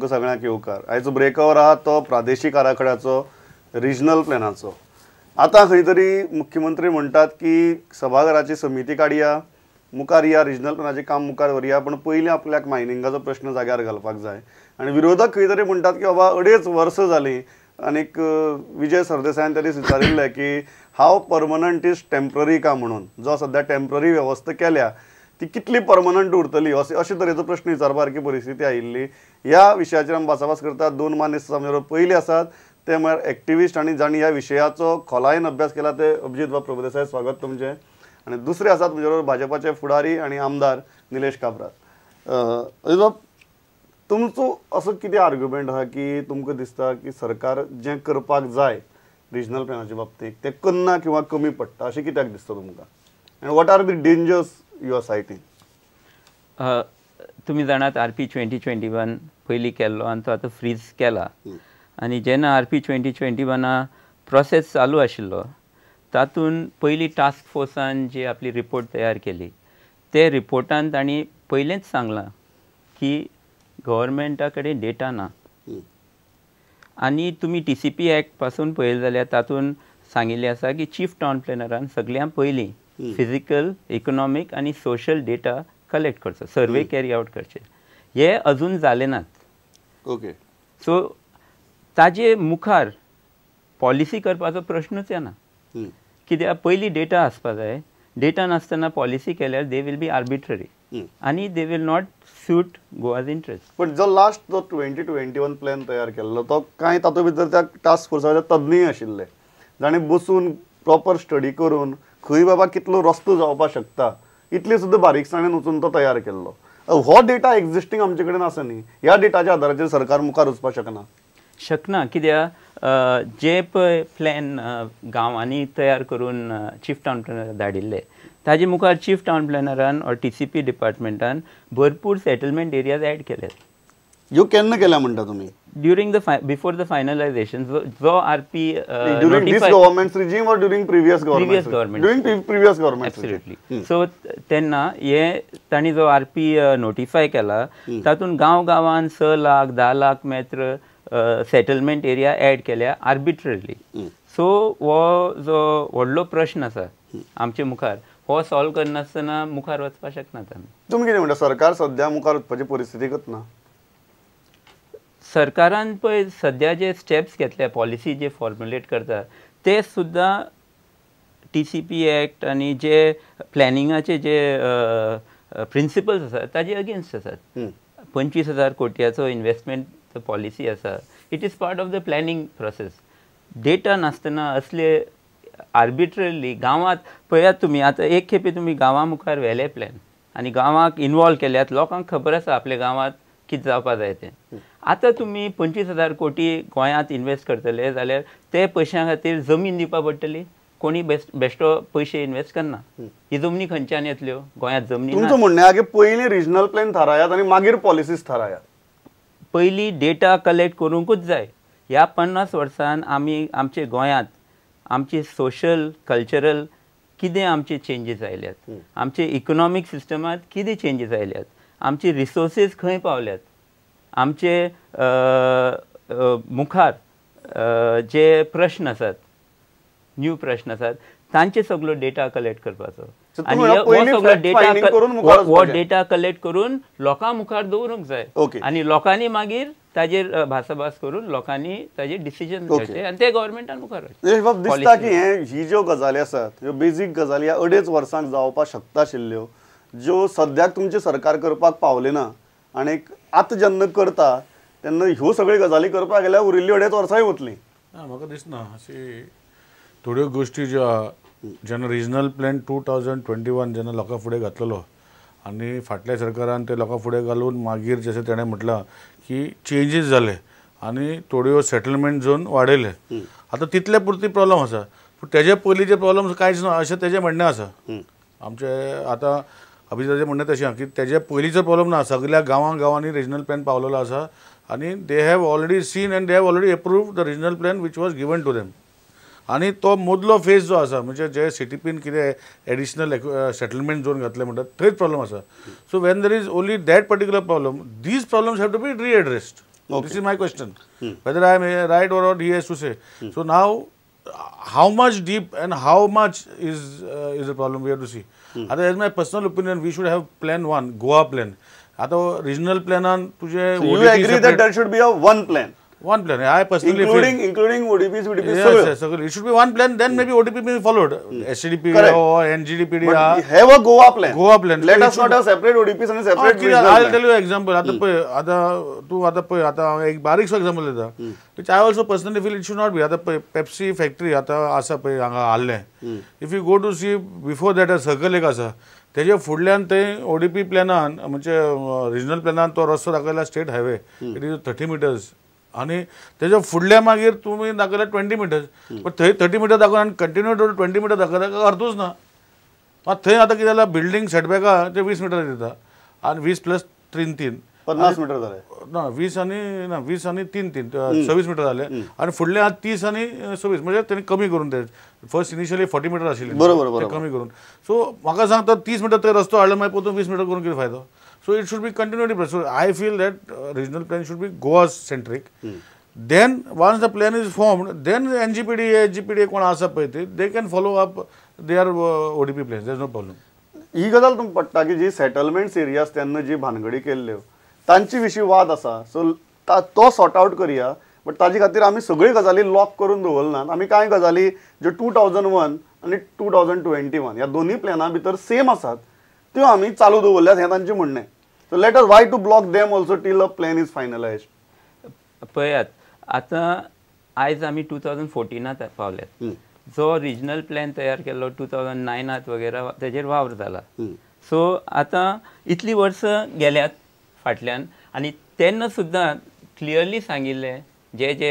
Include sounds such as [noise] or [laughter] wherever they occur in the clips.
तुमकां सगळ्यांक येवकार आयज ब्रेकवर आहा तो प्रादेशीक आराखड्याचो रिजनल प्लॅनाचो आतां खंय तरी मुख्यमंत्री म्हणटात की सभाघराची समिती काडया मुखार या रिजनल प्लॅनाचें काम मुखार व्हरया पूण पयलीं आपल्याक मायनिंगाचो प्रश्न जाग्यार घालपाक जाय आनी विरोधक खंय तरी म्हणटात की बाबा अडेच वर्सां जालीं आनीक विजय सरदेसायान तरी विचारिल्लें की हांव परमनंट इज टेम्प्ररी का म्हणून जो सध्या टेम्प्ररी व्यवस्था केल्या ती कितली परमनंट उरतली असे अशे तरेचो प्रश्न बारकी परिस्थिती आयिल्ली ह्या विशयाचेर आमी भासाभास करतात दोन मानेस्त समोर पयलीं आसात ते म्हळ्यार एक्टिविस्ट आनी जाणी ह्या विशयाचो खोलायेन अभ्यास केला ते अभिजीत बाब प्रभुदेसाय स्वागत तुमचे आनी दुसरे आसात म्हजे बरोबर भाजपाचे फुडारी आनी आमदार निलेश काब्राल तुमचो असो कितें आर्ग्युमेंट आहा की तुमकां दिसता की सरकार जें करपाक जाय रिजनल प्लॅनाच्या बाबतींत तें करना किंवा कमी पडटा अशें कित्याक दिसता तुमकां आनी what are the dangers your सायटीन तुम्ही जाणात R P twenty twenty one पयलीं केल्लो आनी तो आतां फ्रीज केला आनी जेन्ना आर पी ट्वेंटी ट्वेंटी वना प्रोसेस चालू आशिल्लो तातूंत पयलीं टास्क फोर्सान जी आपली रिपोर्ट तयार केली ते रिपोर्टान तांणी पयलेंच सांगलां की गव्हर्मेंटा कडेन डेटा ना आनी तुमी टी सी पी एक्ट पासून पळयलें जाल्यार तातूंत सांगिल्लें आसा की चीफ टावन प्लॅनरान सगळ्यांत पयलीं फिजिकल इकोनॉमिक आणि सोशल डेटा कलेक्ट કરશો सर्वे कॅरी आउट करचे हे अजून झाले नात ओके सो ताजे मुखार पॉलिसी करपाचो प्रश्नच येना कित्याक पयली डेटा आसपा जाय डेटा नासतना पॉलिसी केल्यार दे वील बी आर्बिट्ररी आणि they will not suit Goa's interest पण जो लास्ट जो ट्वेंटी ट्वेंटी वन प्लॅन तयार केल्लो तो काय तातूंत भितर त्या टास्क फोर्साचे तज्ञ आशिल्ले जाणें बसून प्रॉपर स्टडी करून खंय बाबा कितलो रस्तो जावपाक शकता इतले सुद्दां बारीकसाणेन वचून तो तयार केल्लो हो डेटा एग्जिस्टींग आमचे कडेन आसा न्ही ह्या डेटाच्या आदाराचेर सरकार मुखार वचपाक शकना शकना कित्याक जे पळय प्लॅन गांवांनी तयार करून चीफ टावन प्लॅनर धाडिल्ले ताजे मुखार चीफ टावन प्लॅनरान ऑर टी सी पी डिपार्टमेंटान भरपूर सेटलमेंट एरियाज एड केले ह्यो केन्ना केल्या म्हणटा तुमी during the fi- before the finalization, the RP uh, during this government's regime or during previous government? Previous government. During pre previous government. Absolutely. Hmm. So त्यांना हे तांणी जो आरपी नोटिफाय केला तातून गांव गांवान स लाख धा लाख मेत्र सेटलमेंट एरिया एड केल्या आर्बिट्ररली सो हो जो व्हडलो प्रश्न आसा आमचे मुखार हो सॉल्व करनासतना मुखार वचपाक शकनात आमी तुमी कितें म्हणटा सरकार सद्या मुखार वचपाची परिस्थितीकच ना सरकारान पळय सद्या जे स्टेप्स घेतल्या पॉलिसी जे फॉर्म्युलेट करता ते सुद्दां टी सी पी एक्ट आनी जे प्लॅनिंगाचे जे प्रिंसिपल्स आसात ताजे अगेन्स्ट आसात पंचवीस हजार कोटयाचो इन्व्हेस्टमेंट पॉलिसी आसा it is part of the planning process data नासतना असले आर्बिट्रली गांवांत पळयात तुमी आतां एक खेपे तुमी गांवां मुखार व्हेले प्लॅन आनी गांवांक इनवॉल्व केल्यात लोकांक खबर आसा आपल्या गांवांत कितें जावपा जाय तें आतां तुमी पंचवीस हजार कोटी गोंयांत इनवेस्ट करतले जाल्यार ते पयशां खातीर जमीन दिवपा पडटली कोणी बेस्ट बेश्टो पयशे इन्वेस्ट करना ही जमनी खंयच्यान येतल्यो गोंयांत जमनी तुमचं म्हणणें की पयलीं रिजनल प्लॅन थारायात आनी मागीर पॉलिसीस थारायात पयलीं डेटा कलेक्ट करूंकूच जाय ह्या पन्नास वर्सान आमी आमचे गोंयांत आमची सोशल कल्चरल कितें आमचे चेंजीस आयल्यात आमचे इकॉनॉमीक सिस्टमांत कितें चेंजीस आयल्यात आमची रिसोर्सीस खंय पावल्यात आमचे मुखार जे प्रश्न आसात न्यू प्रश्न आसात तांचे सगळो डेटा कलेक्ट करपाचो आनी डेटा डेटा कलेक्ट करून हो- हो लोकां मुखार दवरूंक जाय आनी लोकांनी मागीर ताजेर भासाभास करून लोकांनी ताजे डिसिजन घेवचे आनी ते गव्हर्मेंटान मुखार दिसता की हे ही ज्यो गजाली आसात ह्यो बेजीक गजाली अडेच वर्सांक जावपाक शकता आशिल्ल्यो जो सद्याक तुमचे सरकार करपाक पावले ना आणि आतां जेन्ना करता तेन्ना ह्यो सगळ्यो गजाली करपाक गेल्यार उरिल्ली अडेच वर्सांय वतली म्हाका दिसना अशी थोड्यो गोश्टी ज्यो आहा जेन्ना regional plan two thousand twenty one जेन्ना लोकां फुडें घातलेलो आनी फाटल्या सरकारान ते लोकां फुडें घालून मागीर जशें तेणें म्हटलां की चेंजीस जाले आनी थोड्यो सेटलमेंट झोन वाडयले आतां तितले पुरती प्रॉब्लम आसा पूण तेजे जे प्रॉब्लम कांयच ना अशें तेजें म्हणणें आसा आमचे आतां अभिजिताचे म्हणणे तशें आहा की त्याच्या पयलींचो प्रॉब्लेम ना सगल्या गांवां गांवांनी रिजनल प्लॅन पावलेलो आसा आनी they have already seen and they have already approve the regional plan which was given to them आनी तो मदलो फेज जो आसा म्हणजे जे सिटी पीन कितें एडिशनल सेटलमेंट झोन घातले म्हणटा थंयच प्रॉब्लम आसा so when there is only that particular problem these problems have to be readdressed this is my question whether I am right or ought he is to say so now how much deep and how much is uh, is a problem we have to see. Hmm. my personal opinion, we should have plan one, Goa plan. आता regional plan? तुझे you agree that there should be a one plan? One plan. I personally including feel, including ODPs, ODPs. Yes, so it should be one plan. Then maybe ODP may be followed. Mm. SCDP or ngdpd But have a Goa plan. Goa plan. Let so us not have separate ODPs and separate. Okay, I'll plan. tell you an example. ata पे आता तू आता पे आता example leta Mm. Which I also personally feel it should not be. ata Pepsi factory ata asa pe हांगा Mm. If you go to see before that a circle एक असा. त्याच्या फुडल्यान ते ओडीपी प्लॅनान म्हणजे रिजनल प्लॅनान तो रस्तो दाखयला state highway it is thirty meters आणि त्याच्या फुडल्या मागीर तुम्ही दाखयल्या ट्वेंटी मिटर्स पण थंय थर्टी मिटर दाखोवन आणि कंटिन्यू टू ट्वेंटी मिटर दाखवला ताका अर्थूच ना मात थंय आतां कितें जालां बिल्डींग सेटबॅका ते वीस मिटर देतात आणि वीस प्लस तीन तीन पन्नास मिटर जाले ना वीस आनी ना वीस आनी तीन तीन सव्वीस मिटर झाले आणि फुडले आतां तीस आणि सव्वीस म्हणजे त्यांनी कमी करून ते फर्स्ट इनिशियली फॉर्टी मिटर आशिल्ले बरोबर कमी करून सो म्हाका सांग तर तीस मिटर थंय रस्तो हाडलो मागीर परतून वीस मिटर करून किती फायदा So it should be continuity. pressed. So I feel that uh, regional plan should be Goa centric. Mm. Then once the plan is formed, then the NGPDA, GPDA, they can follow up their uh, ODP plans. There's no problem. ही गजाल तुम पट्टा की जी settlements areas तेन्ना जी भानगडी केल्ल्यो तांची विशीं वाद आसा सो तो सॉर्ट आउट करया बट ताजी खातीर आमी सगळ्यो गजाली लॉक करून दवरनात आमी काय गजाली ज्यो टू थावजंड वन आनी टू थावजंड ट्वेंटी वन ह्या दोनी प्लॅना भीतर सेम असतात त्यो आमी चालू दवरल्यात हें तांचें म्हणणें so let us why to block them also till a plan इज पळयात आतां आयज आमी टू थावजंड फोर्टीनात पावल्यात जो रिजनल प्लॅन तयार केल्लो टू थावजंड नायनांत वगैरे तेजेर वावर जाला सो आता इतलीं वर्सां गेल्यात फाटल्यान आणि तेन्ना सुद्दां क्लियरली सांगिल्ले जे जे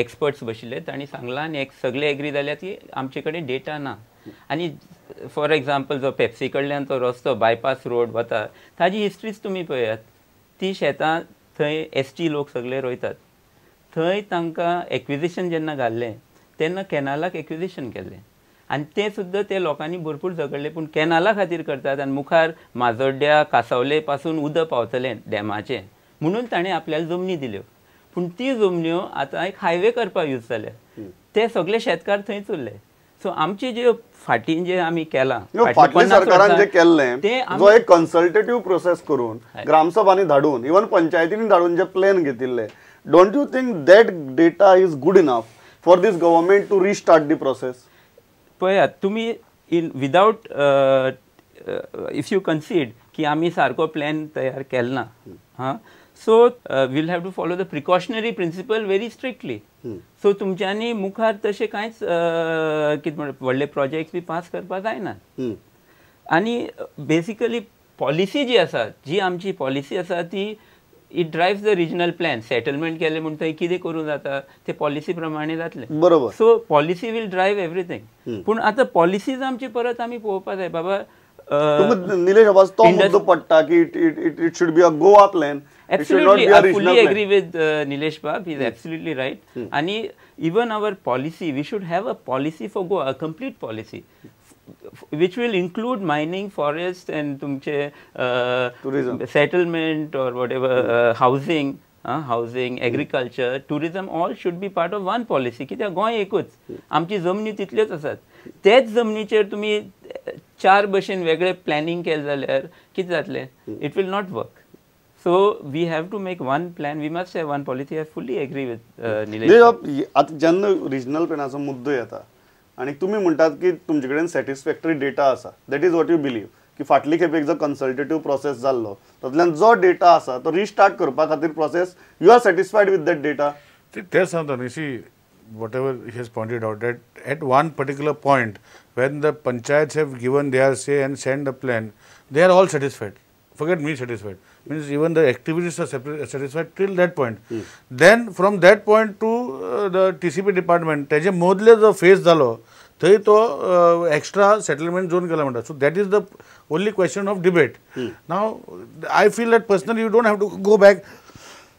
एक्सपर्ट्स बशिल्ले तांणी सांगला आनी सगळे एग्री जाल्यात की आमचे डेटा ना आनी फॉर एग्जाम्पल जो पेप्सी कडल्यान तो रस्तो बायपास रोड वता ताजी हिस्ट्रीच तुमी पळयात ती शेतां थंय एस टी लोक सगळे रोयतात थंय तांकां एक्विजिशन जेन्ना घाल्लें तेन्ना कॅनलाक एक्विजिशन केल्लें आनी तें सुद्दां ते लोकांनी भरपूर झगडलें पूण कॅनाला खातीर करतात आनी मुखार माजोड्ड्या कासावले पासून उदक पावतलें डॅमाचें म्हणून ताणें आपल्याला जमनी दिल्यो पूण ती जमन्यो आतां एक हायवे करपाक यूज जाल्या ते सगळे शेतकार थंयच उरले सो आमची जे फाटीन जे आमी केला सरकारान जे केल्लें जो एक कन्सल्टेटिव्ह प्रोसेस करून ग्रामसभांनी धाडून इवन पंचायतींनी धाडून जे प्लॅन घेतिल्ले don't you think that data is good enough for this government to restart the process पळयात तुम्ही in without if you consider की आम्ही सारको प्लॅन तयार ना हां so will have to follow the precautionary principle very strictly so तुमच्यांनी मुखार तशें कांयच कितें म्हणटा व्हडले प्रोजेक्ट बी पास करपा आणि आनी बेसिकली पॉलिसी जी आसा जी आमची पॉलिसी आसा ती it drive the regional plan settlement केले म्हणून थंय कितें करूं जाता ते पॉलिसी प्रमाणे जातले बरोबर so policy will drive everything पूण आतां पॉलिसीज आमची परत आमी पळोवपाक जाय बाबा निलेश आवाज तो मुद्दो पडटा की it it it should be a Goa plan Absolutely, I fully agree with uh, Nilesh Bab. He is absolutely right. Hmm. even our policy, we should have a policy for Goa, a complete policy, which will include mining, forest, and tumche, tourism, settlement, or whatever, housing, housing, agriculture, tourism, all should be part of one policy. Kita Goa ekut. Amchi zomni titliya tasat. Tez zomni chair tumi char bashin vegre planning kezalayer kitaatle. It will not work. So, we have to make one plan, we must have one policy, I fully agree with uh, Nilesh. आता जेन्ना regional प्लॅनाचो मुद्दो येता आनी तुमी म्हणटात की तुमचे कडेन satisfactory डेटा आसा that is what you believe की फाटले एक जो कन्सल्टेटीव प्रोसेस जाल्लो तातूंतल्यान जो डेटा आसा तो रिस्टार्ट करपा process you are satisfied with that data तेंच see what ever whatever that at one particular point when the panchayat panchayats given they are say and send a plan they are all satisfied. forget me satisfied. Means even the activities are satisfied till that point. mm. Then from that point to uh, the TCP department, त्याचे मोदले जो face झालो तई तो extra settlement zone केला so that is the only question of debate. Debate now i feel that personally you don't have to go back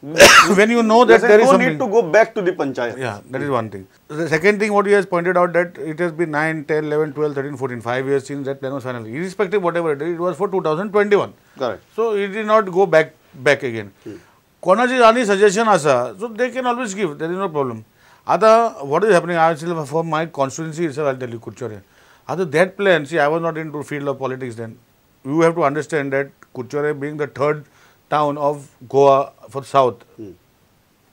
[coughs] when you know that there, there is no need to go back to the panchayat. Yeah, that is one thing. The second thing what you has pointed out that it has been 9, 10, 11, 12, 13, 14, 5 years since that plan was finally Irrespective whatever it is, it was for 2021. Correct. So it did not go back back again. Hmm. Konaji any suggestion asa, ah, so they can always give, there is no problem. Other, what is happening, I for my constituency itself, I'll tell you, that plan, see, I was not into field of politics then. You have to understand that Kuchure being the third town of Goa for south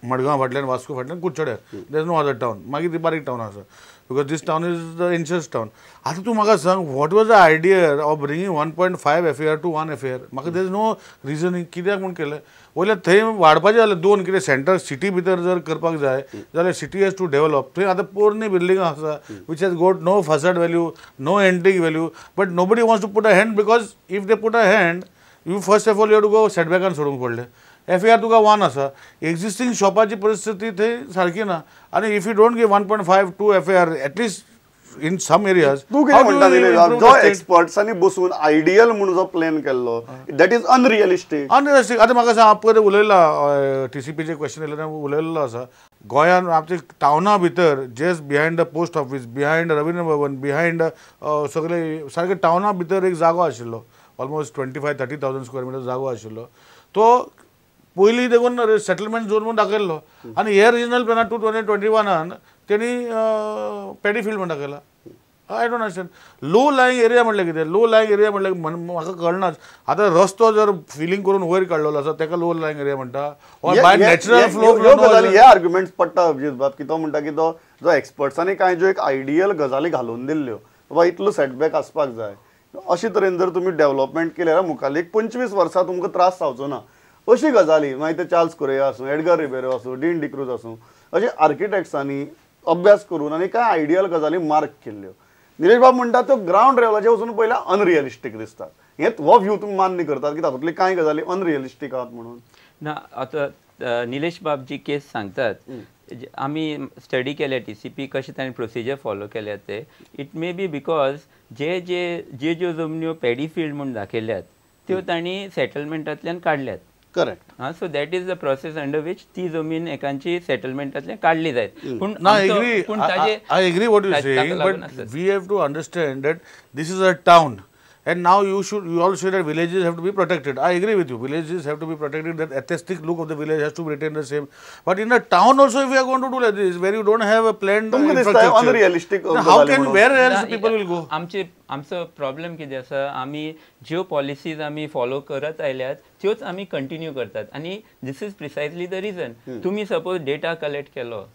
Madgaon फाटल्यान वास्को फाटल्यान कुडचड्यार there no other town मागीर ती बारीक town आसा because this town is the ancient town आतां तूं म्हाका सांग what was the idea of bringing one point five FAR to one FAR म्हाका देर इज नो रिजनींग कित्याक म्हूण केलें वयल्यार थंय वाडपाचें जालें दोन कितें सेंटर सिटी भितर जर करपाक जाय hmm. जाल्यार सिटी हेज टू डेवलप थंय आतां पोरणी बिल्डिंग आसा which has got no facade value no intrinsic value but nobody wants to put a hand because if they put a hand you first of all you to go सेटबॅकान सोडूंक पडले F A R तुका one आसा existing शॉपाची परिस्थिती थंय सारकी ना आनी if you don't give one point five two F A R at least in some areas तूं कितें म्हणटा जो एक्सपर्ट्सांनी बसून आयडियल म्हणून जो प्लॅन केल्लो दॅट इज अनरियलिस्टीक अनरियलिस्टीक आतां म्हाका सांग हांव पयलीं उलयलां टी सी पीचे क्वेश्चन येयले उलयल्लो आसा गोंयान आमच्या टावना भितर just behind the post office behind Ravindra Bhavan behind सगळे सारके टावना भितर एक जागो आशिल्लो almost twenty five thirty thousand square metre जागो आशिल्लो तो पयलीं देखून सेटलमेंट झोन म्हणून दाखयल्लो आनी हे रिजनल प्लॅनात टू थावजंड ट्वेंटी वनान तेणी पॅडी फिल्ड म्हण दाखयला I don't understand low lying area म्हणलें कितें लो लायंग एरिया म्हणलें म्हाका कळना आतां रस्तो जर फिलिंग करून वयर काडलेलो आसा तेका लो लायंग एरिया म्हणटा बाय नॅचरल फ्लो हे आर्ग्युमेंट्स पडटा अभिजीत बाब की तो म्हणटा की तो जो एक्सपर्ट्सांनी कांय ज्यो एक आयडियल गजाली घालून दिल्ल्यो हो, बाबा इतलो सेटबॅक आसपाक जाय अशे तरेन जर तुमी डेव्हलपमेंट केल्यार एक पंचवीस वर्सां तुमकां त्रास जावचो ना अशी गजाली मागीर ते चार्ल्स कुरेया आसूं एडगर रिबेरो आसूं डीन डिक्रूज आसूं अशे आर्किटेक्ट्सांनी अभ्यास करून आनी कांय आयडियल गजाली मार्क केल्ल्यो निलेश बाब म्हणटा त्यो ग्रावंड लेवलाचेर वचून पयल्यार अनरियलिस्टीक दिसतात हेंच हो व्यू तुमी मान्य करतात की तातूंतली कांय गजाली अनरियलिस्टीक आहात म्हणून ना आतां निलेश बाब जी केस सांगतात आम्ही स्टडी केल्या टी सी पी कसे ताणें प्रोसिजर फॉलो केल्या ते इट मे बी बिकॉज जे जे जे ज्यो जमन्यो फील्ड म्हणून दाखयल्यात त्यो तांणी सेटलमेंटांतल्यान काढल्यात correct so that is the process under which ती जमीन एकांची सेटलमेंटांतल्यान काडली जायत पण agree you but we have to understand that this is a town And now you should, you all say that villages have to be protected. I agree with you. Villages have to be protected. That aesthetic look of the village has to be retained the same. But in a town also, if we are going to do like this, where you don't have a planned Tum infrastructure, unrealistic. Now, how can where else people will go? आमचे आमचं problem ki आसा ami ज्यो policies ami follow करत आयल्यात त्योच ami continue करतात and this is precisely the reason tumhi suppose data collect kelo